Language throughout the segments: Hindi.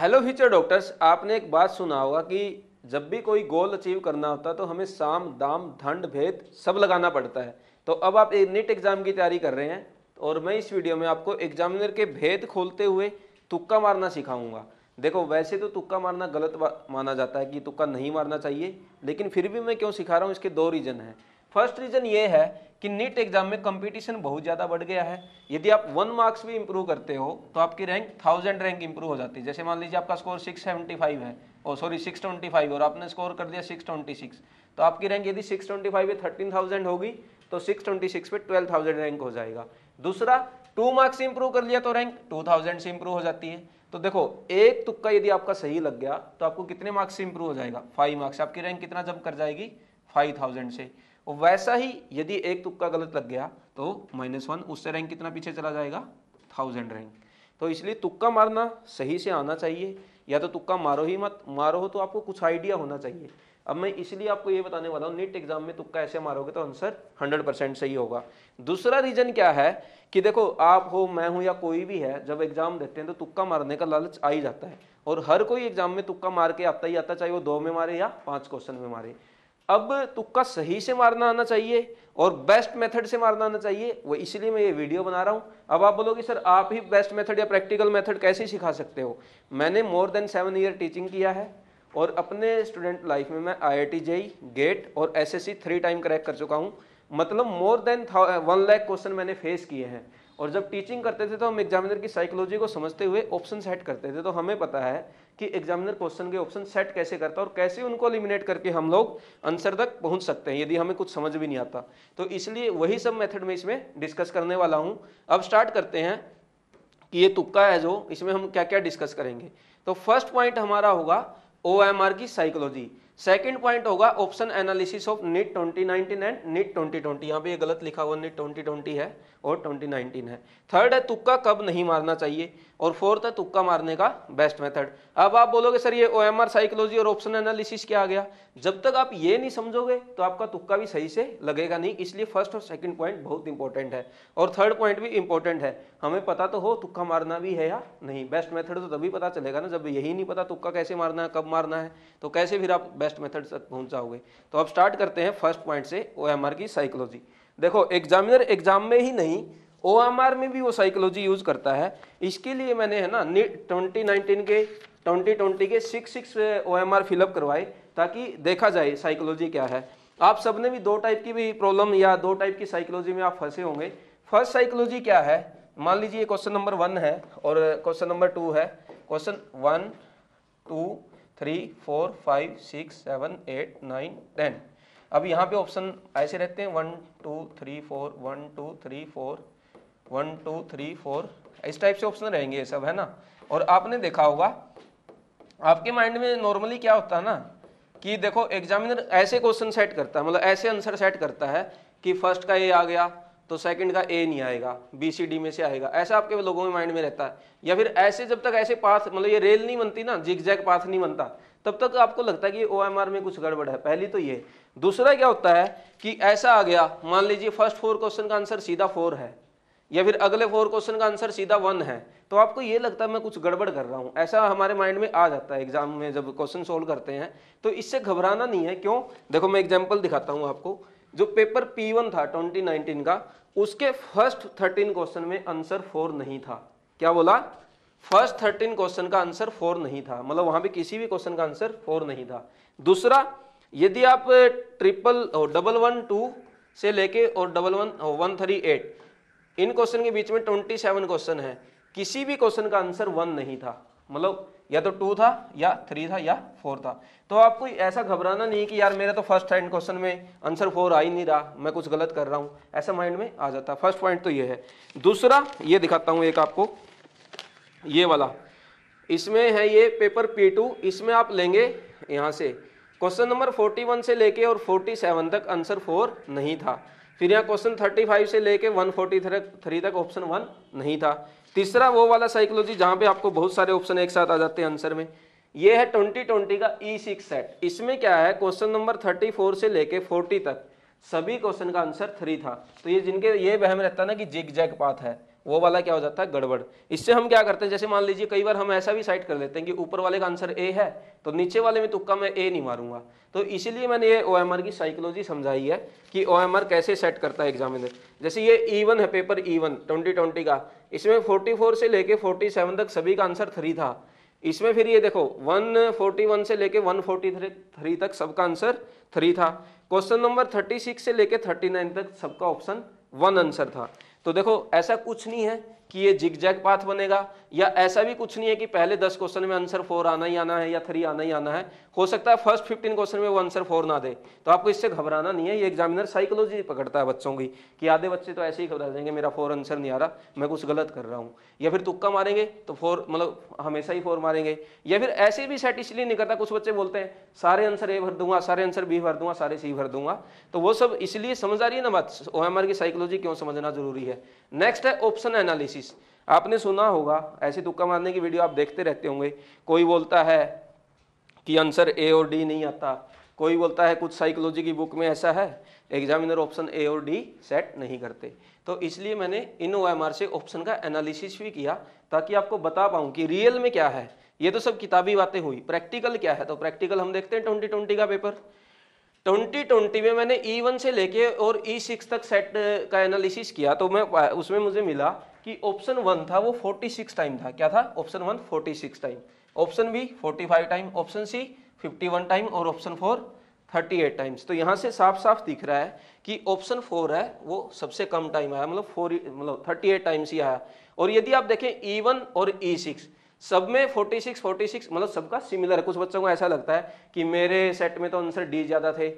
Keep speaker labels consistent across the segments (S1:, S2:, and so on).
S1: हेलो फ्यूचर डॉक्टर्स आपने एक बात सुना होगा कि जब भी कोई गोल अचीव करना होता है तो हमें साम दाम धंड भेद सब लगाना पड़ता है तो अब आप एक नीट एग्ज़ाम की तैयारी कर रहे हैं और मैं इस वीडियो में आपको एग्जामिनर के भेद खोलते हुए तुक्का मारना सिखाऊंगा देखो वैसे तो तुक्का मारना गलत माना जाता है कि तुक्का नहीं मारना चाहिए लेकिन फिर भी मैं क्यों सिखा रहा हूँ इसके दो रीज़न हैं फर्स्ट रीजन ये है कि नीट एग्जाम में कंपटीशन बहुत ज़्यादा बढ़ गया है यदि आप वन मार्क्स भी इंप्रूव करते हो तो आपकी रैंक थाउजेंड रैंक इंप्रूव हो जाती है जैसे मान लीजिए आपका स्कोर सिक्स सेवेंटी फाइव है और सॉरी सिक्स ट्वेंटी फाइव और आपने स्कोर कर दिया सिक्स ट्वेंटी सिक्स तो आपकी रैंक यदि six twenty five thirteen thousand होगी तो सिक्स ट्वेंटी सिक्स पे ट्वेल्व थाउजेंड रैंक हो जाएगा दूसरा टू मार्क्स इंप्रूव कर लिया तो रैंक टू थाउजेंड से इंप्रूव हो जाती है तो देखो एक तुक्का यदि आपका सही लग गया तो आपको कितने मार्क्स से इंप्रूव हो जाएगा फाइव मार्क्स आपकी रैंक कितना जब कर जाएगी फाइव थाउजेंड से वैसा ही यदि एक तुक्का गलत लग गया तो माइनस वन उससे रैंक कितना पीछे चला जाएगा थाउजेंड रैंक तो इसलिए तुक्का मारना सही से आना चाहिए या तो तुक्का मारो ही मत मारो हो तो आपको कुछ आइडिया होना चाहिए अब मैं इसलिए आपको ये बताने वाला हूँ नीट एग्जाम में तुक्का ऐसे मारोगे तो आंसर 100 परसेंट सही होगा दूसरा रीजन क्या है कि देखो आप हो मैं हूँ या कोई भी है जब एग्जाम देते हैं तो तुक्का मारने का लालच आ ही जाता है और हर कोई एग्जाम में तुक्का मार के आता ही आता चाहे वो दो में मारे या पाँच क्वेश्चन में मारे अब तुक्का सही से मारना आना चाहिए और बेस्ट मेथड से मारना आना चाहिए वो इसलिए मैं ये वीडियो बना रहा हूँ अब आप बोलोगे सर आप ही बेस्ट मेथड या प्रैक्टिकल मेथड कैसे सिखा सकते हो मैंने more than seven year teaching किया है और अपने स्टूडेंट लाइफ में मैं आई आई जेई गेट और S S three time crack कर चुका हूँ मतलब more than one lakh question मैंने फेस किए हैं और जब टीचिंग करते थे तो हम एग्जामिनर की साइकोलॉजी को समझते हुए ऑप्शन सेट करते थे तो हमें पता है कि एग्जामिनर क्वेश्चन के ऑप्शन सेट कैसे करता है और कैसे उनको एलिमिनेट करके हम लोग आंसर तक पहुंच सकते हैं यदि हमें कुछ समझ भी नहीं आता तो इसलिए वही सब मेथड में इसमें डिस्कस करने वाला हूं अब स्टार्ट करते हैं कि ये तुक्का है जो इसमें हम क्या क्या डिस्कस करेंगे तो फर्स्ट पॉइंट हमारा होगा ओ की साइकोलॉजी सेकेंड पॉइंट होगा option analysis of NEET 2019 and NEET twenty twenty यहाँ पे गलत लिखा हुआ नीट ट्वेंटी है और 2019 है थर्ड है तुक्का कब नहीं मारना चाहिए और फोर्थ है तुक्का मारने का बेस्ट मेथड अब आप बोलोगे सर ये ओ एम आर साइकोलॉजी और ऑप्शन एनालिसिस क्या आ गया जब तक आप ये नहीं समझोगे तो आपका तुक्का भी सही से लगेगा नहीं इसलिए फर्स्ट और सेकंड पॉइंट बहुत इंपॉर्टेंट है और थर्ड पॉइंट भी इंपॉर्टेंट है हमें पता तो हो तुक्का मारना भी है या नहीं बेस्ट मेथड तो तभी पता चलेगा ना जब यही नहीं पता तुक्का कैसे मारना है कब मारना है तो कैसे फिर आप बेस्ट मेथड तक पहुंच जाओगे तो आप स्टार्ट करते हैं फर्स्ट पॉइंट से ओ की साइकोलॉजी देखो एग्जामिनर एग्जाम में ही नहीं ओ एम आर में भी वो साइकोलॉजी यूज करता है इसके लिए मैंने है ना ट्वेंटी नाइनटीन के ट्वेंटी ट्वेंटी के six six O M R fill up करवाए ताकि देखा जाए साइकोलॉजी क्या है आप सबने भी दो टाइप की भी प्रॉब्लम या दो टाइप की साइकोलॉजी में आप फंसे होंगे फर्स्ट साइकोलॉजी क्या है मान लीजिए क्वेश्चन नंबर वन है और क्वेश्चन नंबर टू है question one two three four five six seven eight nine ten अब यहाँ पे ऑप्शन ऐसे रहते हैं one two three four one two three four one two three four इस टाइप से ऑप्शन रहेंगे ये सब है ना और आपने देखा होगा आपके माइंड में नॉर्मली क्या होता है ना कि देखो एग्जामिनर ऐसे क्वेश्चन सेट करता है मतलब ऐसे आंसर सेट करता है कि फर्स्ट का ए आ गया तो सेकंड का ए नहीं आएगा बी सी डी में से आएगा ऐसा आपके लोगों में माइंड में रहता है या फिर ऐसे जब तक ऐसे पाथ मतलब ये रेल नहीं बनती ना जिग जैग पाथ नहीं बनता तब तक आपको लगता है कि ओ एम आर में कुछ गड़बड़ है पहली तो ये दूसरा क्या होता है कि ऐसा आ गया मान लीजिए फर्स्ट फोर क्वेश्चन का आंसर सीधा फोर है या फिर अगले फोर क्वेश्चन का आंसर सीधा वन है तो आपको ये लगता है मैं कुछ गड़बड़ कर रहा हूँ ऐसा हमारे माइंड में आ जाता है एग्जाम में जब क्वेश्चन सोल्व करते हैं तो इससे घबराना नहीं है क्यों देखो मैं एग्जाम्पल दिखाता हूँ आपको जो पेपर पी वन था नाइनटीन का उसके फर्स्ट थर्टीन क्वेश्चन में आंसर फोर नहीं था क्या बोला फर्स्ट थर्टीन क्वेश्चन का आंसर फोर नहीं था मतलब वहां भी किसी भी क्वेश्चन का आंसर फोर नहीं था दूसरा यदि आप ट्रिपल डबल वन टू से लेके और double one one three eight इन क्वेश्चन के बीच में ट्वेंटी सेवन क्वेश्चन है किसी भी क्वेश्चन का आंसर वन नहीं था मतलब या तो टू था या थ्री था या फोर था तो आपको ऐसा घबराना नहीं कि यार मेरा तो फर्स्ट हैंड क्वेश्चन में आंसर फोर आ ही नहीं रहा मैं कुछ गलत कर रहा हूं ऐसा माइंड में आ जाता है फर्स्ट पॉइंट तो ये है दूसरा ये दिखाता हूं एक आपको ये वाला इसमें है ये पेपर पी टू इसमें आप लेंगे यहां से क्वेश्चन नंबर फोर्टी वन से लेके और फोर्टी सेवन तक आंसर फोर नहीं था फिर यहाँ क्वेश्चन थर्टी फाइव से लेके वन फोर्टी थ्री तक ऑप्शन वन नहीं था तीसरा वो वाला साइकोलॉजी जहाँ पे आपको बहुत सारे ऑप्शन एक साथ आ जाते हैं आंसर में ये है ट्वेंटी ट्वेंटी का ई सिक्स सेट इसमें क्या है क्वेश्चन नंबर थर्टी फोर से लेके फोर्टी तक सभी क्वेश्चन का आंसर थ्री था तो ये जिनके ये बहम रहता ना कि जिग जैग पाथ है वो वाला क्या हो जाता है गड़बड़ इससे हम क्या करते हैं जैसे मान लीजिए कई बार हम ऐसा भी साइड कर लेते हैं कि ऊपर वाले का आंसर ए है तो नीचे वाले में तुक्का मैं ए नहीं मारूंगा तो इसीलिए मैंने ये ओ की साइकोलॉजी समझाई है कि ओ कैसे सेट करता है एग्जामिनर जैसे ये ई e है पेपर ई वन का इसमें फोर्टी से लेके फोर्टी तक सभी का आंसर थ्री था इसमें फिर ये देखो 141 से लेके 143 तक सबका आंसर थ्री था क्वेश्चन नंबर 36 से लेके 39 तक सबका ऑप्शन वन आंसर था तो देखो ऐसा कुछ नहीं है कि ये जिग जैग पाथ बनेगा या ऐसा भी कुछ नहीं है कि पहले दस क्वेश्चन में आंसर फोर आना ही आना है या थ्री आना ही आना है हो सकता है फर्स्ट फिफ्टीन क्वेश्चन में वो आंसर फोर ना दे तो आपको इससे घबराना नहीं है ये एग्जामिनर साइकोलॉजी पकड़ता है बच्चों की कि आधे बच्चे तो ऐसे ही घबरा जाएंगे मेरा फोर आंसर नहीं आ रहा मैं कुछ गलत कर रहा हूँ या फिर तुक्का मारेंगे तो फोर मतलब हमेशा ही फोर मारेंगे या फिर ऐसे भी सेट इसलिए नहीं करता कुछ बच्चे बोलते हैं सारे आंसर ए भर दूंगा सारे आंसर बी भर दूंगा सारे सी भर दूंगा तो वो सब इसलिए समझ आ रही है ना बात ओ की साइकोलॉजी क्यों समझना जरूरी है नेक्स्ट है ऑप्शन एनालिसिस आपने सुना होगा ऐसे तुक्का मारने की वीडियो आप देखते रहते होंगे कोई बोलता है कि आंसर ए और डी नहीं आता कोई बोलता है कुछ साइकोलॉजी की बुक में ऐसा है एग्जामिनर ऑप्शन ए और डी सेट नहीं करते तो इसलिए मैंने इन ओ से ऑप्शन का एनालिसिस भी किया ताकि आपको बता पाऊँ कि रियल में क्या है ये तो सब किताबी बातें हुई प्रैक्टिकल क्या है तो प्रैक्टिकल हम देखते हैं ट्वेंटी ट्वेंटी का पेपर 2020 में मैंने E1 से लेके और E6 तक सेट का एनालिसिस किया तो मैं उसमें मुझे मिला कि ऑप्शन वन था वो 46 टाइम था क्या था option one 46 time option B 45 time option C 51 time और ऑप्शन फोर 38 टाइम्स तो यहाँ से साफ साफ दिख रहा है कि ऑप्शन फोर है वो सबसे कम टाइम आया मतलब फोर मतलब 38 टाइम्स ही आया और यदि आप देखें E1 और E6 सब में 46 46 मतलब सबका सिमिलर है कुछ बच्चों को ऐसा लगता है कि मेरे सेट में तो आंसर डी ज़्यादा थे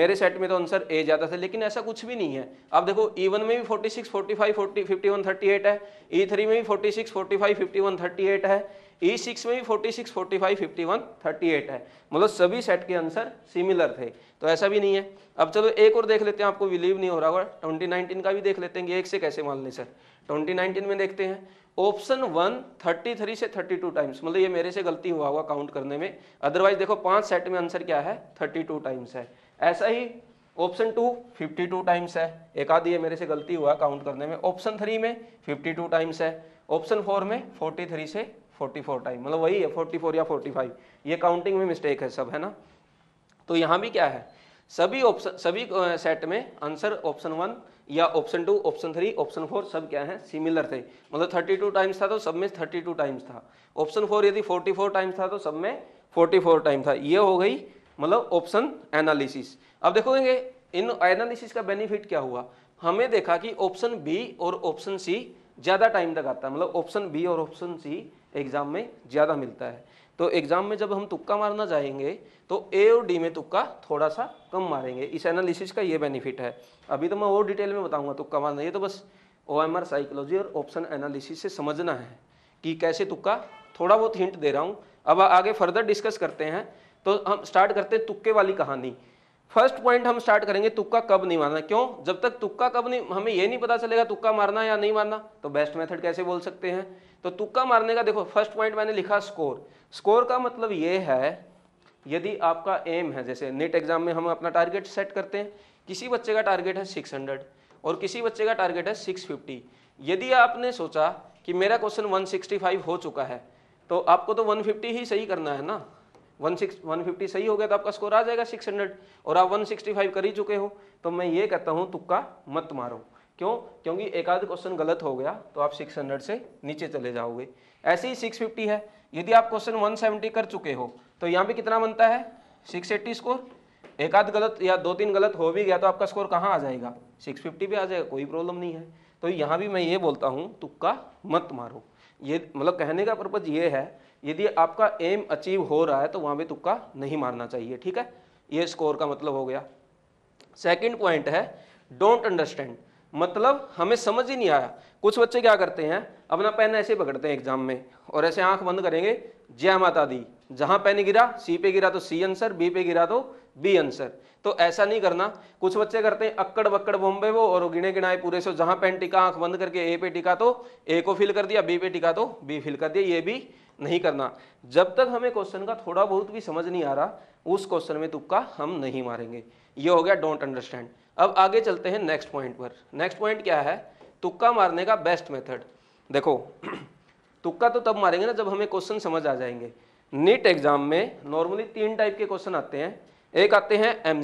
S1: मेरे सेट में तो आंसर ए ज़्यादा था लेकिन ऐसा कुछ भी नहीं है अब देखो ई e वन में भी 46, 45, 40, 51, 38 है ई e थ्री में भी 46, 45, 51, 38 है ई e सिक्स में भी 46, 45, 51, 38 है मतलब सभी सेट के आंसर सिमिलर थे तो ऐसा भी नहीं है अब चलो एक और देख लेते हैं आपको बिलीव नहीं हो रहा होगा ट्वेंटी का भी देख लेते हैं कि एक से कैसे मान लें सर ट्वेंटी में देखते हैं ऑप्शन वन थ्री से टू टाइम्स मतलब ये मेरे से गलती हुआ होगा काउंट करने में अदरवाइज देखो पांच सेट में आंसर क्या है टू टाइम्स है ऐसा ही option two fifty two times है एक आधी ये मेरे से गलती हुआ काउंट करने में ऑप्शन थ्री में फिफ्टी टू टाइम्स है ऑप्शन फोर में फोर्टी थ्री से फोर्टी फोर टाइम मतलब वही है फोर्टी फोर या फोर्टी फाइव ये काउंटिंग में मिस्टेक है सब है ना तो यहाँ भी क्या है सभी ऑप्शन सभी सेट में आंसर ऑप्शन वन या option two option three option four सब क्या है सिमिलर थे मतलब थर्टी टू टाइम्स था तो सब में थर्टी टू टाइम्स था ऑप्शन फोर यदि फोर्टी फोर टाइम्स था तो सब में फोर्टी फोर टाइम था ये हो गई मतलब ऑप्शन एनालिसिस अब देखोगे इन एनालिसिस का बेनिफिट क्या हुआ हमें देखा कि ऑप्शन बी और ऑप्शन सी ज़्यादा टाइम तक आता है मतलब ऑप्शन बी और ऑप्शन सी एग्जाम में ज़्यादा मिलता है तो एग्जाम में जब हम तुक्का मारना चाहेंगे तो ए और डी में तुक्का थोड़ा सा कम मारेंगे इस एनालिसिस का ये बेनिफिट है अभी तो मैं और डिटेल में बताऊंगा तुक्का मारना ये तो बस ओ एम आर साइकोलॉजी और ऑप्शन एनालिसिस से समझना है कि कैसे तुक्का थोड़ा बहुत हिंट दे रहा हूँ अब आगे फर्दर डिस्कस करते हैं तो हम स्टार्ट करते हैं तुक्के वाली कहानी फर्स्ट पॉइंट हम स्टार्ट करेंगे तुक्का कब नहीं मारना क्यों जब तक तुक्का कब नहीं हमें ये नहीं पता चलेगा तुक्का मारना या नहीं मारना तो बेस्ट मेथड कैसे बोल सकते हैं तो तुक्का मारने का देखो फर्स्ट पॉइंट मैंने लिखा स्कोर स्कोर का मतलब ये है यदि आपका एम है जैसे नेट एग्जाम में हम अपना टारगेट सेट करते हैं किसी बच्चे का टारगेट है 600 और किसी बच्चे का टारगेट है 650 यदि आपने सोचा कि मेरा क्वेश्चन 165 हो चुका है तो आपको तो 150 ही सही करना है ना 16 150 सही हो गया तो आपका स्कोर आ जाएगा 600 और आप 165 कर ही चुके हो तो मैं ये कहता हूँ तुक्का मत मारो क्यों क्योंकि एक आध क्वेश्चन गलत हो गया तो आप 600 से नीचे चले जाओगे ऐसे ही 650 है यदि आप क्वेश्चन 170 कर चुके हो तो यहाँ पे कितना बनता है 680 स्कोर एक आध गलत या दो तीन गलत हो भी गया तो आपका स्कोर कहाँ आ जाएगा 650 पे आ जाएगा कोई प्रॉब्लम नहीं है तो यहाँ भी मैं ये बोलता हूँ तुक्का मत मारो ये मतलब कहने का पर्पज़ ये है यदि आपका एम अचीव हो रहा है तो वहाँ पर तुक्का नहीं मारना चाहिए ठीक है ये स्कोर का मतलब हो गया सेकेंड पॉइंट है डोंट अंडरस्टैंड मतलब हमें समझ ही नहीं आया कुछ बच्चे क्या करते हैं अपना पेन ऐसे पकड़ते हैं एग्जाम में और ऐसे आंख बंद करेंगे जय माता दी जहां पेन गिरा सी पे गिरा तो सी आंसर बी पे गिरा तो बी आंसर तो ऐसा नहीं करना कुछ बच्चे करते हैं अक्कड़ बक्कड़ बॉम्बे वो और गिने गिनाए पूरे से जहां पेन टिका आंख बंद करके ए पे टिका तो ए को फिल कर दिया बी पे टिका तो बी फिल कर दिया ये भी नहीं करना जब तक हमें क्वेश्चन का थोड़ा बहुत भी समझ नहीं आ रहा उस क्वेश्चन में तुक्का हम नहीं मारेंगे ये हो गया डोंट अंडरस्टैंड अब आगे चलते हैं नेक्स्ट पॉइंट पर नेक्स्ट पॉइंट क्या है तुक्का मारने का बेस्ट मेथड देखो तुक्का तो तब मारेंगे ना जब हमें क्वेश्चन समझ आ जाएंगे नीट एग्जाम में नॉर्मली तीन टाइप के क्वेश्चन आते हैं एक आते हैं एम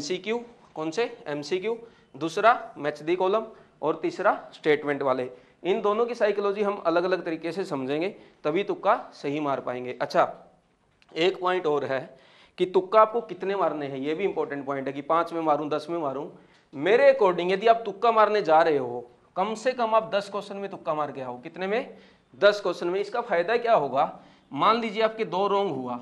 S1: कौन से एम दूसरा मैच दी कॉलम और तीसरा स्टेटमेंट वाले इन दोनों की साइकोलॉजी हम अलग अलग तरीके से समझेंगे तभी तुक्का सही मार पाएंगे अच्छा एक पॉइंट और है कि तुक्का आपको कितने मारने हैं ये भी इंपॉर्टेंट पॉइंट है कि पाँच में मारूं दस में मारूं मेरे अकॉर्डिंग यदि आप तुक्का मारने जा रहे हो कम से कम आप दस क्वेश्चन में तुक्का मार के आओ कितने में दस क्वेश्चन में इसका फायदा क्या होगा मान लीजिए आपके दो रोंग हुआ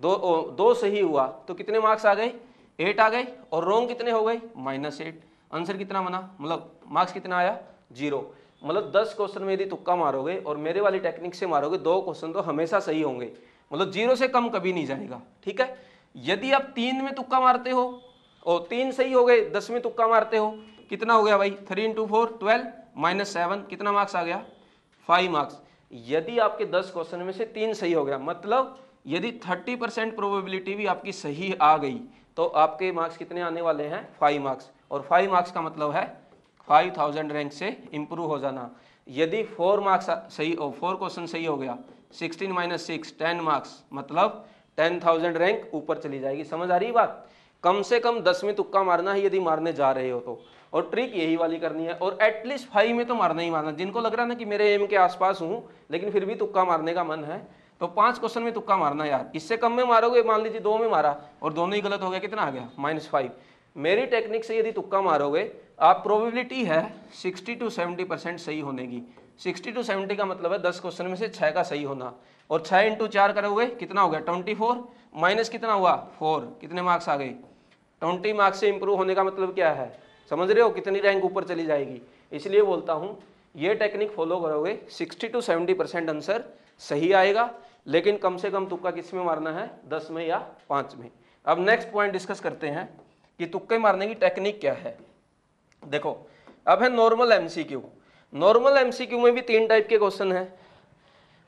S1: दो ओ, दो सही हुआ तो कितने मार्क्स आ गए एट आ गए और रोंग कितने हो गए माइनस एट आंसर कितना बना मतलब मार्क्स कितना आया जीरो मतलब दस क्वेश्चन में यदि तुक्का मारोगे और मेरे वाली टेक्निक से मारोगे दो क्वेश्चन तो हमेशा सही होंगे मतलब जीरो से कम कभी नहीं जाएगा ठीक है यदि आप तीन में तुक्का मारते हो और तीन सही हो गए दसवीं तुक्का मारते हो कितना हो गया भाई three into four twelve minus seven कितना मार्क्स आ गया फाइव मार्क्स यदि आपके दस क्वेश्चन में से तीन सही हो गया मतलब यदि थर्टी परसेंट प्रोबेबिलिटी भी आपकी सही आ गई तो आपके मार्क्स कितने आने वाले हैं फाइव मार्क्स और फाइव मार्क्स का मतलब है फाइव थाउजेंड रैंक से इम्प्रूव हो जाना यदि फोर मार्क्स सही हो फोर क्वेश्चन सही हो गया sixteen minus six ten marks मतलब टेन थाउजेंड रैंक ऊपर चली जाएगी समझ आ रही बात कम से कम दस में तुक्का मारना है यदि मारने जा रहे हो तो और ट्रिक यही वाली करनी है और एटलीस्ट फाइव में तो मारना ही मारना जिनको लग रहा ना कि मेरे एम के आसपास हूँ लेकिन फिर भी तुक्का मारने का मन है तो पांच क्वेश्चन में तुक्का मारना यार इससे कम में मारोगे मान लीजिए दो में मारा और दोनों ही गलत हो गया कितना आ गया माइनस फाइव मेरी टेक्निक से यदि तुक्का मारोगे आप प्रोबेबिलिटी है सिक्सटी टू सेवेंटी परसेंट सही होने की सिक्सटी टू सेवेंटी का मतलब है दस क्वेश्चन में से छः का सही होना और छः इंटू चार करोगे कितना हो गया ट्वेंटी फोर माइनस कितना हुआ फोर कितने मार्क्स आ गए ट्वेंटी मार्क्स से इम्प्रूव होने का मतलब क्या है समझ रहे हो कितनी रैंक ऊपर चली जाएगी इसलिए बोलता हूँ ये टेक्निक फॉलो करोगे 60 टू 70 परसेंट आंसर सही आएगा लेकिन कम से कम तुक्का किस में मारना है दस में या पाँच में अब नेक्स्ट पॉइंट डिस्कस करते हैं कि तुक्के मारने की टेक्निक क्या है देखो अब है नॉर्मल एम नॉर्मल एमसीक्यू में भी तीन टाइप के क्वेश्चन हैं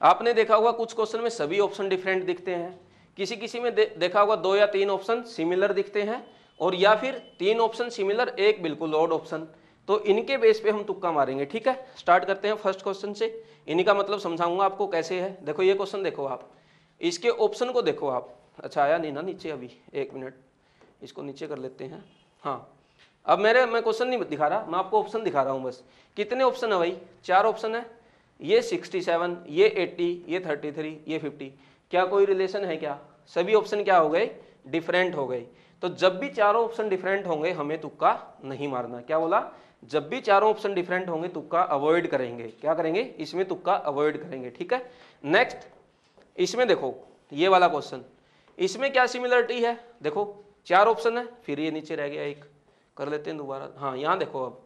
S1: आपने देखा होगा कुछ क्वेश्चन में सभी ऑप्शन डिफरेंट दिखते हैं किसी किसी में दे, देखा होगा दो या तीन ऑप्शन सिमिलर दिखते हैं और या फिर तीन ऑप्शन सिमिलर एक बिल्कुल ऑड ऑप्शन तो इनके बेस पे हम तुक्का मारेंगे ठीक है स्टार्ट करते हैं फर्स्ट क्वेश्चन से इन्हीं का मतलब समझाऊंगा आपको कैसे है देखो ये क्वेश्चन देखो आप इसके ऑप्शन को देखो आप अच्छा आया नहीं ना नीचे अभी एक मिनट इसको नीचे कर लेते हैं हाँ अब मेरे मैं क्वेश्चन नहीं दिखा रहा मैं आपको ऑप्शन दिखा रहा हूँ बस कितने ऑप्शन है भाई चार ऑप्शन है ये सिक्सटी सेवन ये एट्टी ये थर्टी थ्री ये फिफ्टी क्या कोई रिलेशन है क्या सभी ऑप्शन क्या हो गए डिफरेंट हो गए तो जब भी चारों ऑप्शन डिफरेंट होंगे हमें तुक्का नहीं मारना क्या बोला जब भी चारों ऑप्शन डिफरेंट होंगे तुक्का अवॉइड करेंगे क्या करेंगे इसमें तुक्का अवॉइड करेंगे ठीक है नेक्स्ट इसमें देखो ये वाला क्वेश्चन इसमें क्या सिमिलरिटी है देखो चार ऑप्शन है फिर ये नीचे रह गया एक कर लेते हैं दोबारा हाँ यहाँ देखो अब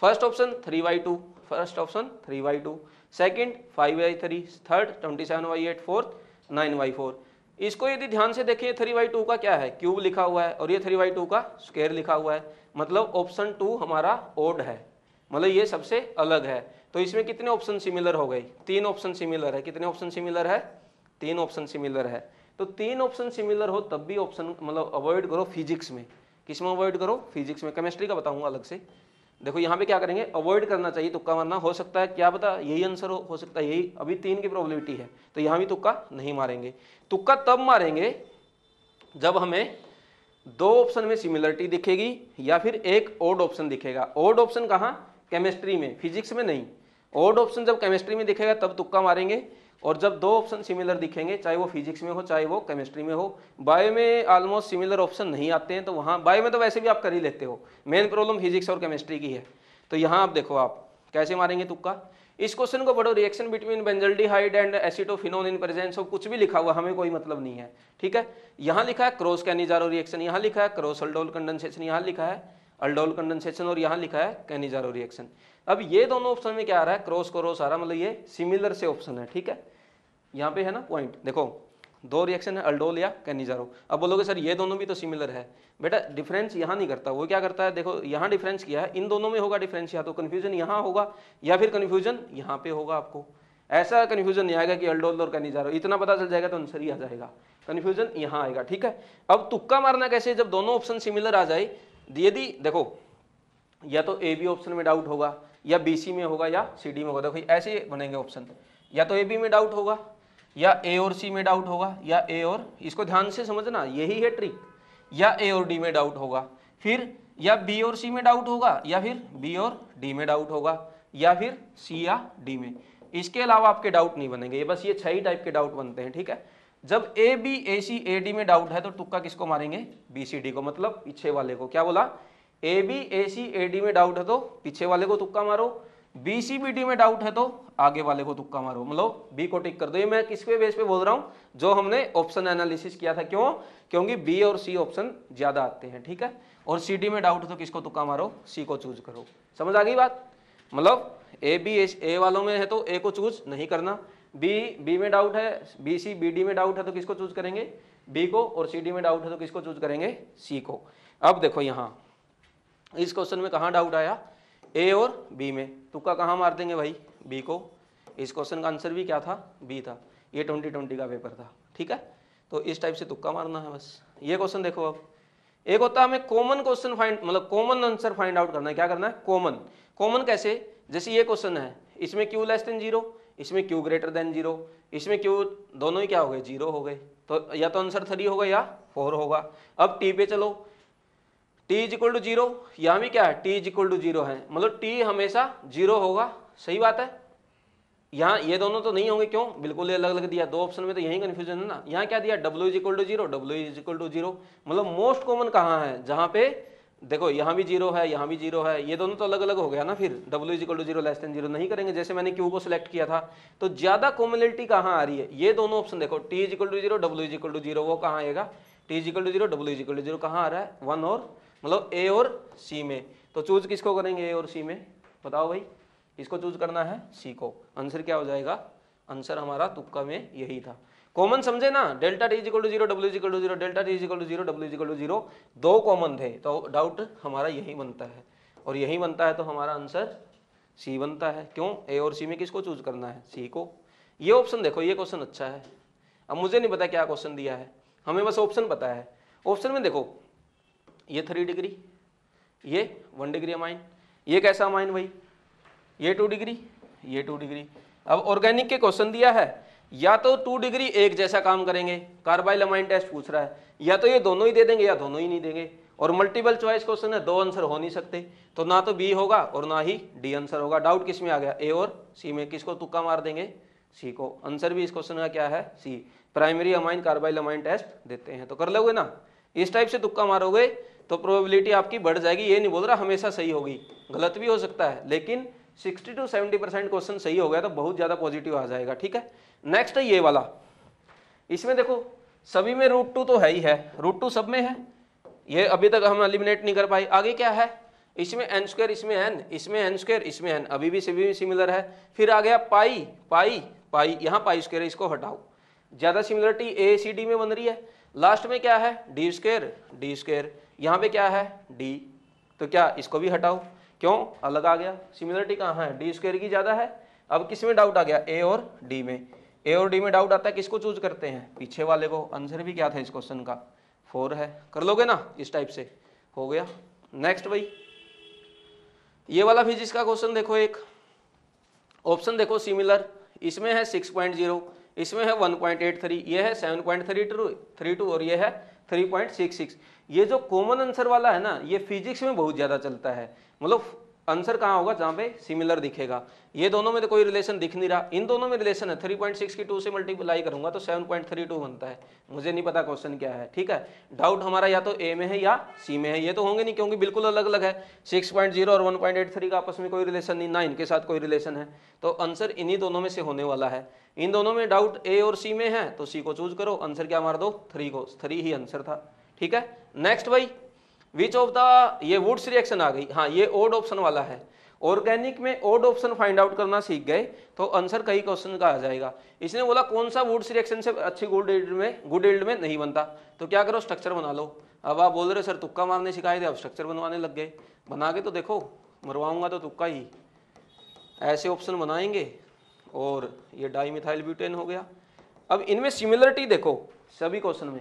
S1: first option three by two first option three by two second five by three third twenty seven by eight fourth nine by four इसको यदि ध्यान से देखें थ्री बाई टू का क्या है क्यूब लिखा हुआ है और ये थ्री बाई टू का स्क्वेयर लिखा हुआ है मतलब ऑप्शन टू हमारा ओड है मतलब ये सबसे अलग है तो इसमें कितने ऑप्शन सिमिलर हो गए तीन ऑप्शन सिमिलर है कितने ऑप्शन सिमिलर है तीन ऑप्शन सिमिलर है तो तीन ऑप्शन सिमिलर हो तब भी ऑप्शन मतलब अवॉइड करो फिजिक्स में किस में अवॉइड करो फिजिक्स में केमिस्ट्री का बताऊंगा अलग से देखो यहाँ पे क्या करेंगे अवॉइड करना चाहिए तुक्का मारना हो सकता है क्या पता यही आंसर हो, हो सकता है यही अभी तीन की प्रोबेबिलिटी है तो यहाँ भी तुक्का नहीं मारेंगे तुक्का तब मारेंगे जब हमें दो ऑप्शन में सिमिलरिटी दिखेगी या फिर एक ओड ऑप्शन दिखेगा ओड ऑप्शन कहाँ केमिस्ट्री में फिजिक्स में नहीं ओड ऑप्शन जब केमिस्ट्री में दिखेगा तब तुक्का मारेंगे और जब दो ऑप्शन सिमिलर दिखेंगे चाहे वो फिजिक्स में हो चाहे वो केमिस्ट्री में हो बायो में ऑलमोस्ट सिमिलर ऑप्शन नहीं आते हैं तो वहाँ बायो में तो वैसे भी आप कर ही लेते हो मेन प्रॉब्लम फिजिक्स और केमिस्ट्री की है तो यहाँ आप देखो आप कैसे मारेंगे तुक्का इस क्वेश्चन को बड़ो reaction between benzaldehyde and acetophenone in presence of कुछ भी लिखा हुआ हमें कोई मतलब नहीं है ठीक है यहाँ लिखा है क्रोस कैनिजारो रिएक्शन यहाँ लिखा है क्रोसल्डोल कंडेंसेशन यहाँ लिखा है अल्डोल कंडेंसेशन और यहाँ लिखा है कैनिजारो रिएक्शन अब ये दोनों ऑप्शन में क्या आ रहा है क्रॉस करो सारा मतलब ये सिमिलर से ऑप्शन है ठीक है यहाँ पे है ना पॉइंट देखो दो रिएक्शन है अल्डोल या कैनिजारो अब बोलोगे सर ये दोनों भी तो सिमिलर है बेटा डिफरेंस यहाँ नहीं करता वो क्या करता है देखो यहाँ डिफरेंस किया है इन दोनों में होगा डिफरेंस या तो कन्फ्यूजन यहाँ होगा या फिर कन्फ्यूजन यहाँ पे होगा आपको ऐसा कन्फ्यूजन नहीं आएगा कि अल्डोल और कैनिजारो इतना पता चल जाएगा तो आंसर ही आ जाएगा कन्फ्यूजन यहाँ आएगा ठीक है अब तुक्का मारना कैसे जब दोनों ऑप्शन सिमिलर आ जाए यदि देखो या तो ए बी ऑप्शन में डाउट होगा या बी सी में होगा या सी डी में होगा देखो ऐसे बनेंगे ऑप्शन या तो ए बी में डाउट होगा या ए और सी में डाउट होगा या ए और इसको ध्यान से समझना यही है ट्रिक या ए और डी में डाउट होगा फिर या बी और सी में डाउट होगा या फिर बी और डी में डाउट होगा या फिर सी या डी में इसके अलावा आपके डाउट नहीं बनेंगे ये बस ये छह ही टाइप के डाउट बनते हैं ठीक है जब A B A C A D में डाउट है तो तुक्का किसको मारेंगे बी सी डी को मतलब पीछे वाले को क्या बोला A B A C A D में डाउट है तो पीछे वाले को तुक्का मारो बी सी बी डी में डाउट है तो आगे वाले को तुक्का मारो मतलब बी को टिक कर दो ये मैं किसके बेस पे बोल रहा हूँ जो हमने ऑप्शन एनालिसिस किया था क्यों क्योंकि बी और सी ऑप्शन ज़्यादा आते हैं ठीक है और सी डी में डाउट है तो किसको तुक्का मारो सी को चूज करो समझ आ गई बात मतलब ए बी ए वालों में है तो ए को चूज नहीं करना बी बी में डाउट है बी सी बी डी में डाउट है तो किसको चूज करेंगे बी को और सी डी में डाउट है तो किसको चूज करेंगे सी को अब देखो यहाँ इस क्वेश्चन में कहाँ डाउट आया ए और बी में तुक्का कहाँ मार देंगे भाई बी को इस क्वेश्चन का आंसर भी क्या था बी था ये ट्वेंटी ट्वेंटी का पेपर था ठीक है तो इस टाइप से तुक्का मारना है बस ये क्वेश्चन देखो अब एक होता है हमें कॉमन क्वेश्चन फाइंड मतलब कॉमन आंसर फाइंड आउट करना है क्या करना है कॉमन कॉमन कैसे जैसे ये क्वेश्चन है इसमें क्यू लेस देन जीरो इसमें क्यू ग्रेटर देन जीरो इसमें क्यू दोनों ही क्या हो गए जीरो हो गए तो या तो आंसर थ्री होगा या फोर होगा अब टी पे चलो T is equal to zero यहाँ भी क्या है T is equal to zero है मतलब टी हमेशा जीरो होगा सही बात है यहाँ ये दोनों तो नहीं होंगे क्यों बिल्कुल अलग अलग दिया दो ऑप्शन में तो यही कन्फ्यूजन है ना यहाँ क्या दिया W is equal to zero W is equal to zero मतलब मोस्ट कॉमन कहाँ है जहाँ पे देखो यहाँ भी जीरो है यहाँ भी जीरो है ये दोनों तो अलग अलग हो गया ना फिर W is equal to zero less than zero नहीं करेंगे जैसे मैंने क्यू को सिलेक्ट किया था तो ज्यादा कॉमनलिटी कहाँ आ रही है ये दोनों ऑप्शन देखो T is equal to zero W is equal to zero वो कहाँ आएगा T is equal to zero W is equal to zero कहाँ आ रहा है वन और मतलब ए और सी में तो चूज किसको करेंगे ए और सी में बताओ भाई इसको चूज करना है सी को आंसर क्या हो जाएगा आंसर हमारा तुक्का में यही था कॉमन समझे ना delta T is equal to zero W is equal to zero delta T is equal to zero W is equal to zero दो कॉमन थे तो डाउट हमारा यही बनता है और यही बनता है तो हमारा आंसर सी बनता है क्यों ए और सी में किसको चूज करना है सी को ये ऑप्शन देखो ये क्वेश्चन अच्छा है अब मुझे नहीं पता क्या क्वेश्चन दिया है हमें बस ऑप्शन पता है ऑप्शन में देखो ये थ्री डिग्री ये वन डिग्री अमाइन ये कैसा अमाइन भाई ये टू डिग्री ये टू डिग्री अब ऑर्गेनिक के क्वेश्चन दिया है या तो टू डिग्री एक जैसा काम करेंगे कार्बाइल अमाइन टेस्ट पूछ रहा है या तो ये दोनों ही दे देंगे या दोनों ही नहीं देंगे और मल्टीपल चॉइस क्वेश्चन है दो आंसर हो नहीं सकते तो ना तो बी होगा और ना ही डी आंसर होगा डाउट किस में आ गया ए और सी में किसको तुक्का मार देंगे सी को आंसर भी इस क्वेश्चन का क्या है C primary amine carbylamine test देते हैं तो कर लोगे ना इस टाइप से तुक्का मारोगे तो प्रोबेबिलिटी आपकी बढ़ जाएगी ये नहीं बोल रहा हमेशा सही होगी गलत भी हो सकता है लेकिन sixty to seventy percent question सही हो गया तो बहुत ज़्यादा पॉजिटिव आ जाएगा ठीक है नेक्स्ट है ये वाला इसमें देखो सभी में रूट टू तो है ही है रूट टू सब में है ये अभी तक हम एलिमिनेट नहीं कर पाए आगे क्या है इसमें एन स्क्वायर इसमें एन इसमें एन स्क्वायर इसमें एन अभी भी सभी में सिमिलर है फिर आ गया पाई पाई पाई यहाँ पाई स्क्वायर इसको हटाओ ज़्यादा सिमिलरिटी ए सी डी में बन रही है लास्ट में क्या है डी स्क्र डी स्क्र यहाँ पे क्या है डी तो क्या इसको भी हटाओ क्यों अलग आ गया सिमिलरिटी कहाँ है डी स्क्वेयर की ज़्यादा है अब किस में डाउट आ गया ए और डी में ए और डी में डाउट आता है किसको चूज करते हैं पीछे वाले को आंसर भी क्या था इस क्वेश्चन का फोर है कर लोगे ना इस टाइप से हो गया नेक्स्ट भाई ये वाला फिजिक्स का क्वेश्चन देखो एक ऑप्शन देखो सिमिलर इसमें है सिक्स पॉइंट जीरो इसमें है वन पॉइंट एट थ्री ये है seven point three two three two और ये है थ्री पॉइंट सिक्स सिक्स ये जो कॉमन आंसर वाला है ना ये फिजिक्स में बहुत ज़्यादा चलता है मतलब आंसर कहाँ होगा जहाँ पे सिमिलर दिखेगा ये दोनों में तो कोई रिलेशन दिख नहीं रहा इन दोनों में रिलेशन है थ्री पॉइंट सिक्स की टू से मल्टीप्लाई करूंगा तो सेवन पॉइंट थ्री टू बनता है मुझे नहीं पता क्वेश्चन क्या है ठीक है डाउट हमारा या तो ए में है या सी में है ये तो होंगे नहीं क्योंकि बिल्कुल अलग अलग है 6.0 और 1.83 का आपस में कोई रिलेशन नहीं ना इनके साथ कोई रिलेशन है तो आंसर इन्हीं दोनों में से होने वाला है इन दोनों में डाउट ए और सी में है तो सी को चूज करो आंसर क्या मार दो थ्री को थ्री ही आंसर था ठीक है नेक्स्ट भाई विच ऑफ द ये वुड्स रिएक्शन आ गई हाँ ये ओड ऑप्शन वाला है ऑर्गेनिक में ओड ऑप्शन फाइंड आउट करना सीख गए तो आंसर कई क्वेश्चन का आ जाएगा इसने बोला कौन सा वुड्स रिएक्शन से अच्छी गुड एल्ड में गुड एल्ड में नहीं बनता तो क्या करो स्ट्रक्चर बना लो अब आप बोल रहे सर तुक्का मारने सिखाए थे अब स्ट्रक्चर बनवाने लग गए बना के तो देखो मरवाऊंगा तो तुक्का ही ऐसे ऑप्शन बनाएंगे और ये डाई मिथाइल ब्यूटेन हो गया अब इनमें सिमिलरिटी देखो सभी क्वेश्चन में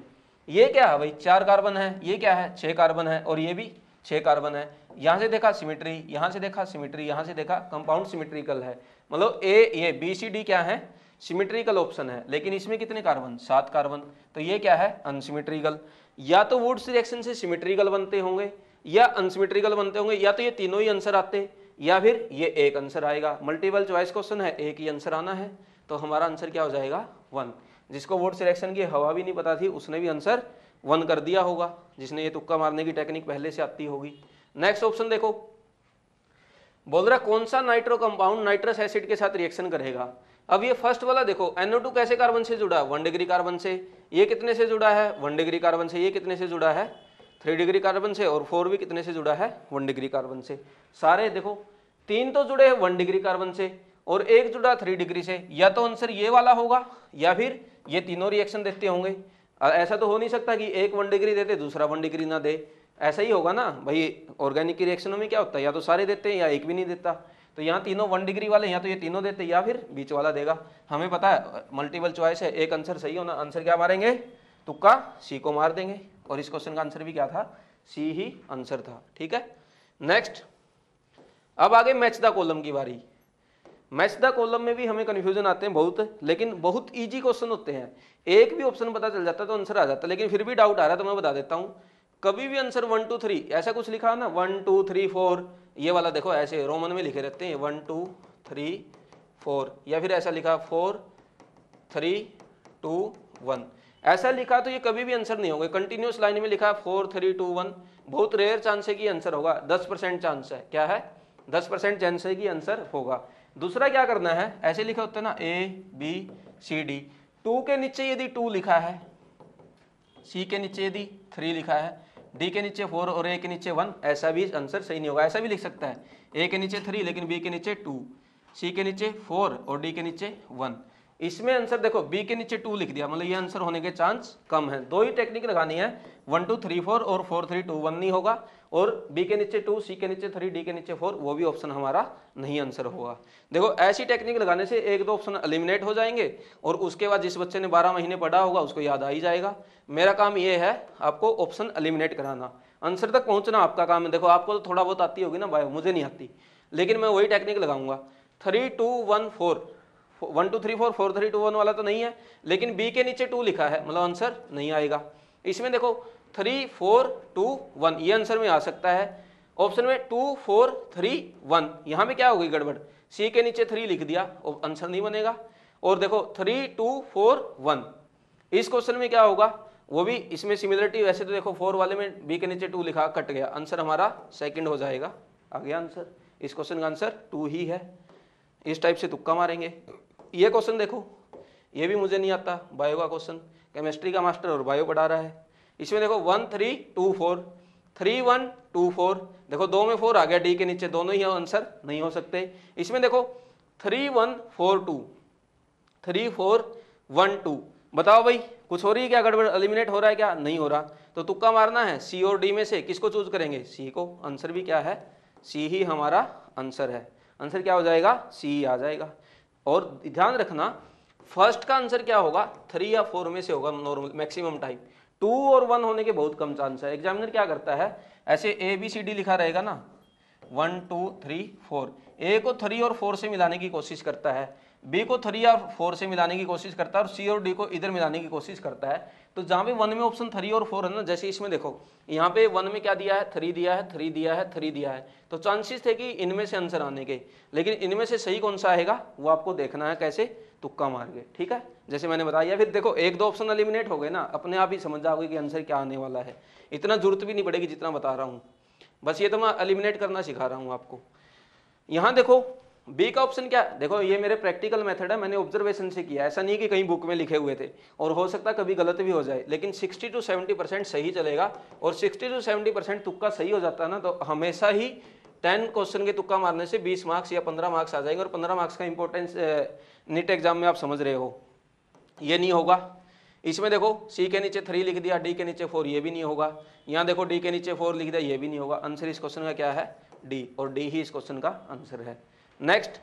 S1: ये क्या है भाई चार कार्बन है ये क्या है छह कार्बन है और ये भी छह कार्बन है यहां से देखा सिमिट्री यहाँ से देखा सिमिट्री यहाँ से देखा कंपाउंड सिमिट्रिकल है मतलब ए ये बी सी डी क्या है सिमिट्रिकल ऑप्शन है लेकिन इसमें कितने कार्बन सात कार्बन तो ये क्या है अनसिमिट्रिकल या तो वुड्स रिएक्शन से सिमिट्रिकल बनते होंगे या अनसिमिट्रिकल बनते होंगे या तो ये तीनों ही आंसर आते या फिर ये एक आंसर आएगा मल्टीपल चॉइस क्वेश्चन है एक ही आंसर आना है तो हमारा आंसर क्या हो जाएगा वन जिसको वोट सिलेक्शन की हवा भी नहीं पता थी उसने भी आंसर वन कर दिया होगा जिसने ये तुक्का मारने की टेक्निक पहले से आती होगी नेक्स्ट ऑप्शन देखो बोल रहा कौन सा नाइट्रो कंपाउंड नाइट्रस एसिड के साथ रिएक्शन करेगा अब ये फर्स्ट वाला देखो टू कैसे कार्बन से जुड़ा है वन डिग्री कार्बन से ये कितने से जुड़ा है वन डिग्री कार्बन से ये कितने से जुड़ा है थ्री डिग्री कार्बन से और फोर भी कितने से जुड़ा है वन डिग्री कार्बन से सारे देखो तीन तो जुड़े हैं वन डिग्री कार्बन से और एक जुड़ा थ्री डिग्री से या तो आंसर ये वाला होगा या फिर ये तीनों रिएक्शन देते होंगे ऐसा तो हो नहीं सकता कि एक वन डिग्री देते दूसरा वन डिग्री ना दे ऐसा ही होगा ना भाई ऑर्गेनिक की रिएक्शनों में क्या होता है या तो सारे देते हैं या एक भी नहीं देता तो यहाँ तीनों वन डिग्री वाले या तो ये तीनों देते या फिर बीच वाला देगा हमें पता है मल्टीपल चॉइस है एक आंसर सही होना आंसर क्या मारेंगे तुक्का सी को मार देंगे और इस क्वेश्चन का आंसर भी क्या था सी ही आंसर था ठीक है नेक्स्ट अब आगे मैच द कॉलम की बारी मैच द कॉलम में भी हमें कन्फ्यूजन आते हैं बहुत लेकिन बहुत ईजी क्वेश्चन होते हैं एक भी ऑप्शन पता चल जाता तो आंसर आ जाता लेकिन फिर भी डाउट आ रहा तो मैं बता देता हूँ कभी भी आंसर वन टू थ्री ऐसा कुछ लिखा ना वन टू थ्री फोर ये वाला देखो ऐसे रोमन में लिखे रहते हैं वन टू थ्री फोर या फिर ऐसा लिखा फोर थ्री टू वन ऐसा लिखा तो ये कभी भी आंसर नहीं होगा कंटिन्यूस लाइन में लिखा फोर थ्री टू वन बहुत रेयर चांस है कि आंसर होगा दस परसेंट चांस है क्या है दस परसेंट चांस है कि आंसर होगा दूसरा क्या करना है ऐसे लिखा होता है ना A B C D two के नीचे यदि टू लिखा है सी के नीचे यदि थ्री लिखा है डी के नीचे फोर और ए के नीचे वन ऐसा भी आंसर सही नहीं होगा ऐसा भी लिख सकता है ए के नीचे थ्री लेकिन बी के नीचे टू सी के नीचे फोर और डी के नीचे वन इसमें आंसर देखो बी के नीचे टू लिख दिया मतलब ये आंसर होने के चांस कम है दो ही टेक्निक लगानी है वन टू थ्री फोर और फोर थ्री टू वन नहीं होगा और बी के नीचे टू सी के नीचे थ्री डी के नीचे फोर वो भी ऑप्शन हमारा नहीं आंसर होगा देखो ऐसी टेक्निक लगाने से एक दो ऑप्शन एलिमिनेट हो जाएंगे और उसके बाद जिस बच्चे ने बारह महीने पढ़ा होगा उसको याद आ ही जाएगा मेरा काम ये है आपको ऑप्शन एलिमिनेट कराना आंसर तक पहुंचना आपका काम है देखो आपको तो थोड़ा बहुत आती होगी ना बायो मुझे नहीं आती लेकिन मैं वही टेक्निक लगाऊंगा three two one four one two three four four three two one वाला तो नहीं है लेकिन बी के नीचे टू लिखा है मतलब आंसर नहीं आएगा इसमें देखो थ्री फोर टू वन ये आंसर में आ सकता है ऑप्शन में टू फोर थ्री वन यहाँ पे क्या हो गई गड़बड़ सी के नीचे थ्री लिख दिया और आंसर नहीं बनेगा और देखो थ्री टू फोर वन इस क्वेश्चन में क्या होगा वो भी इसमें सिमिलरिटी वैसे तो देखो फोर वाले में बी के नीचे टू लिखा कट गया आंसर हमारा सेकंड हो जाएगा आ गया आंसर इस क्वेश्चन का आंसर टू ही है इस टाइप से तुक्का मारेंगे ये क्वेश्चन देखो ये भी मुझे नहीं आता बायो का क्वेश्चन केमिस्ट्री का मास्टर और बायो पढ़ा रहा है इसमें देखो one three two four three one two four देखो दो में फोर आ गया डी के नीचे दोनों ही आंसर नहीं हो सकते इसमें देखो three one four two three four one two बताओ भाई कुछ हो रही है क्या गड़बड़ एलिमिनेट हो रहा है क्या नहीं हो रहा तो तुक्का मारना है सी और डी में से किसको चूज करेंगे सी को आंसर भी क्या है सी ही हमारा आंसर है आंसर क्या हो जाएगा सी आ जाएगा और ध्यान रखना फर्स्ट का आंसर क्या होगा थ्री या फोर में से होगा नॉर्मल मैक्सिमम टाइम टू और वन होने के बहुत कम चांस है एग्जामिनर क्या करता है ऐसे ए बी सी डी लिखा रहेगा ना one two three four A को थ्री और फोर से मिलाने की कोशिश करता है बी को थ्री या फोर से मिलाने की कोशिश करता है और सी और डी को इधर मिलाने की कोशिश करता है तो जहाँ पे वन में ऑप्शन थ्री और फोर है ना जैसे इसमें देखो यहाँ पे वन में क्या दिया है थ्री दिया है थ्री दिया है थ्री दिया है तो चांसेस थे कि इनमें से आंसर आने के लेकिन इनमें से सही कौन सा आएगा वो आपको देखना है कैसे तुक्का मार के ठीक है जैसे मैंने बताया फिर देखो एक दो ऑप्शन एलिमिनेट हो गए ना अपने आप ही समझ जाओगे कि आंसर क्या आने वाला है इतना जरूरत भी नहीं पड़ेगी जितना बता रहा हूँ बस ये तो मैं एलिमिनेट करना सिखा रहा हूँ आपको यहाँ देखो बी का ऑप्शन क्या देखो ये मेरे प्रैक्टिकल मेथड है मैंने ऑब्जर्वेशन से किया ऐसा नहीं कि कहीं बुक में लिखे हुए थे और हो सकता कभी गलत भी हो जाए लेकिन 60 टू 70 परसेंट सही चलेगा और 60 टू 70 परसेंट तुक्का सही हो जाता है ना तो हमेशा ही 10 क्वेश्चन के तुक्का मारने से 20 मार्क्स या 15 मार्क्स आ जाएंगे और पंद्रह मार्क्स का इंपॉर्टेंस नीट एग्जाम में आप समझ रहे हो ये नहीं होगा इसमें देखो सी के नीचे थ्री लिख दिया डी के नीचे फोर ये भी नहीं होगा यहाँ देखो डी के नीचे फोर लिख दिया ये भी नहीं होगा आंसर इस क्वेश्चन का क्या है डी और डी ही इस क्वेश्चन का आंसर है नेक्स्ट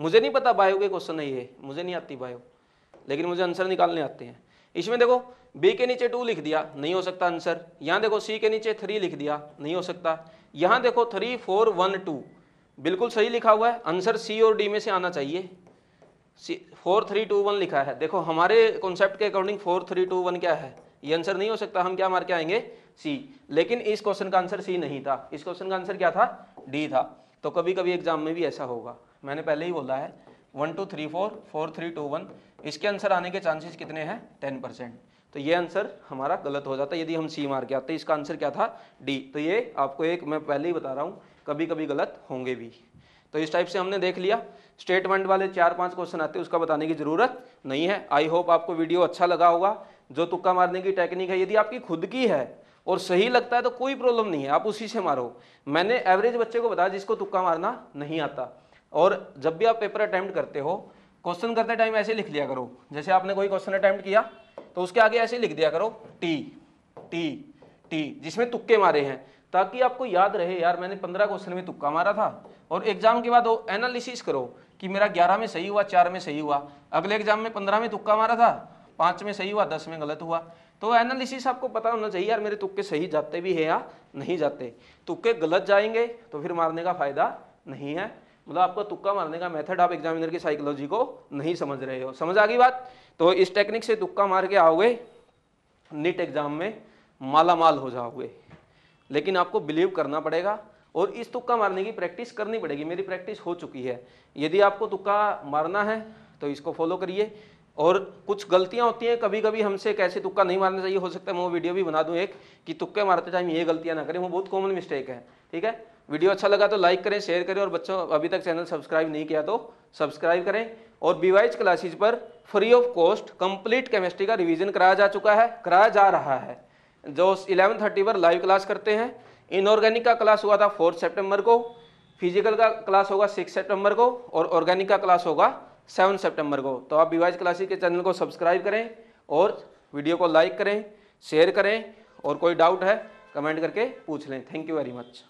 S1: मुझे नहीं पता बायो के क्वेश्चन नहीं है मुझे नहीं आती बायो लेकिन मुझे आंसर निकालने आते हैं इसमें देखो बी के नीचे टू लिख दिया नहीं हो सकता आंसर यहाँ देखो सी के नीचे थ्री लिख दिया नहीं हो सकता यहाँ देखो थ्री फोर वन टू बिल्कुल सही लिखा हुआ है आंसर सी और डी में से आना चाहिए C four three two one लिखा है देखो हमारे कॉन्सेप्ट के according four three two one क्या है ये आंसर नहीं हो सकता हम क्या मार के आएंगे सी लेकिन इस क्वेश्चन का आंसर सी नहीं था इस क्वेश्चन का आंसर क्या था डी था तो कभी कभी एग्जाम में भी ऐसा होगा मैंने पहले ही बोला है one two three four four three two one इसके आंसर आने के चांसेस कितने हैं टेन परसेंट तो ये आंसर हमारा गलत हो जाता है यदि हम सी मार के आते इसका आंसर क्या था डी तो ये आपको एक मैं पहले ही बता रहा हूँ कभी कभी गलत होंगे भी तो इस टाइप से हमने देख लिया स्टेटमेंट वाले चार पांच क्वेश्चन आते हैं उसका बताने की ज़रूरत नहीं है आई होप आपको वीडियो अच्छा लगा होगा जो तुक्का मारने की टेक्निक है यदि आपकी खुद की है और सही लगता है तो कोई प्रॉब्लम नहीं है आप उसी से मारो मैंने एवरेज बच्चे को बताया जिसको तुक्का मारना नहीं आता और जब भी आप पेपर अटैम्प्ट करते हो क्वेश्चन करते टाइम ऐसे लिख लिया करो जैसे आपने कोई क्वेश्चन अटैम्प्ट किया तो उसके आगे ऐसे लिख दिया करो टी टी टी जिसमें तुक्के मारे हैं ताकि आपको याद रहे यार मैंने पंद्रह क्वेश्चन में तुक्का मारा था और एग्जाम के बाद वो एनालिसिस करो कि मेरा ग्यारह में सही हुआ चार में सही हुआ अगले एग्जाम में पंद्रह में तुक्का मारा था पाँच में सही हुआ दस में गलत हुआ तो एनालिसिस आपको पता होना चाहिए यार मेरे तुक्के सही जाते भी है या नहीं जाते तुक्के गलत जाएंगे तो फिर मारने का फायदा नहीं है मतलब आपका तुक्का मारने का मेथड आप एग्जामिनर की साइकोलॉजी को नहीं समझ रहे हो समझ आ गई बात तो इस टेक्निक से तुक्का मार के आओगे नीट एग्जाम में मालामाल हो जाओगे लेकिन आपको बिलीव करना पड़ेगा और इस तुक्का मारने की प्रैक्टिस करनी पड़ेगी मेरी प्रैक्टिस हो चुकी है यदि आपको तुक्का मारना है तो इसको फॉलो करिए और कुछ गलतियां होती हैं कभी कभी हमसे कैसे तुक्का नहीं मारना चाहिए हो सकता है मैं वो वीडियो भी बना दूं एक कि तुक्के मारते टाइम ये गलतियां ना करें वो बहुत कॉमन मिस्टेक है ठीक है वीडियो अच्छा लगा तो लाइक करें शेयर करें और बच्चों अभी तक चैनल सब्सक्राइब नहीं किया तो सब्सक्राइब करें और बीवाइज क्लासेज पर free of cost complete chemistry का रिवीजन कराया जा चुका है कराया जा रहा है जो इलेवन थर्टी पर लाइव क्लास करते हैं इनऑर्गेनिक का क्लास हुआ था फोर्थ सेप्टेम्बर को फिजिकल का क्लास होगा सिक्स सेप्टेम्बर को और ऑर्गेनिक का क्लास होगा सेवन सेप्टेम्बर को तो आप विवाज क्लासिक के चैनल को सब्सक्राइब करें और वीडियो को लाइक करें शेयर करें और कोई डाउट है कमेंट करके पूछ लें थैंक यू वेरी मच